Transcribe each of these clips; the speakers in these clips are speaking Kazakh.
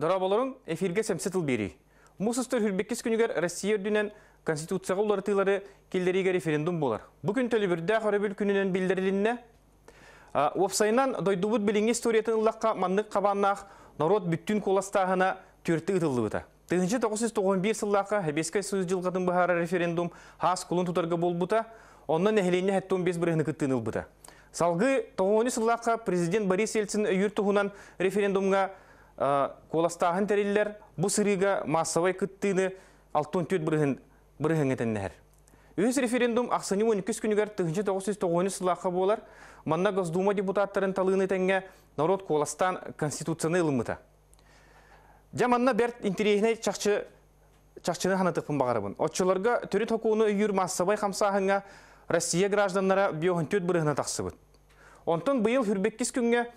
Дараболорун эфирге сәмсетіл бири. Мусыстыр хүрбеккес күнігер Россия үрдінен Конституцияға олар референдум келдеріге референдум болар. Бүгін төлібірді қарабіл күнінен білдірілінне. Опсайынан дойдубыт білінге историятын ұлаққа маннық қабаннақ народ бүттін қоластағына түрті ұтылды бұта. 1991 сыллаққа Хабескай сөз жылғатын бұхары референдум хас күлін тұтарғы бол бұта, оннан әхілене әттің 15 бірігіні күттің ұл бұта. Салғы 90 сыллаққа президент Борис Елцин үйір тұғынан референдумға Э, коластағын тәрелілер бұл сырыға кыттыны күттіні алтын төт бірігін Өз референдум ақсыны күс күнігер 1990 сылақы болар, манна Госдума депутаттарын талыны теңге народ коластан конституцияны лымыта. Жаманна бәрт интерегіне чакчыны чақчыны ханатықпын бағарабын. Отчыларға төрет хокуыны үйір массабай қамсағыңа Россия гражданлара биоғын төт бірігіна тақсыбын. быйыл бұйыл хүрбеккіз күнге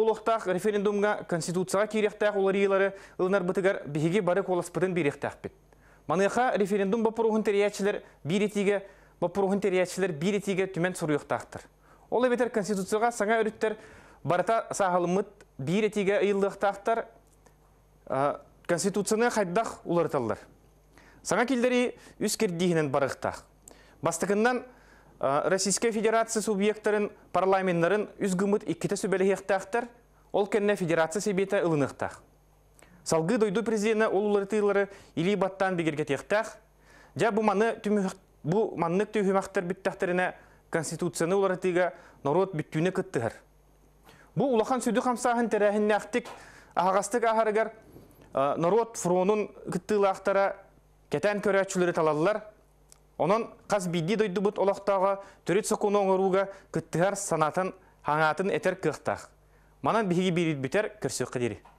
ұқтақ референдумға Конституцияға керектақ олар елары ұлынар бұтығар бігеге бары қоласпытын беректақ біт. Маныға референдум бапыруғын тәріячілер беретеге, бапыруғын бір беретеге түмен ұқтақтыр. Ол бетер Конституцияға саңа өріттер барыта сағылымыт беретеге ұйылдықтақтар Конституцияны қайдақ талдыр. Саңа келдері үскердейінен барықтақ. Бастықыннан Российская Федерация парламентнарын парламенттарын үзгіміт иккеті сөбелігіқтақтар, ол кәнне федерация себеті ұлынықтақ. Салғы дойду президенті ол ұлыртылары или баттан бігергетектақ, жа бұ маннық түйімақтар бүттақтарына конституцияны ұлыртыға народ бүттіне күттігір. Бұ ұлақан сөйді қамсағын тәрәхінне ақтық, ағастық ағарығар народ фронын күттілі ақтара кәтән көрәтшілері талалылар, Онан қаз бидді дойды бұт олақтаға түрет сұқуын оңыруға күттігер санатын хаңатын әтер кықтақ. Манан бігі берет бітер көрсі қыдері.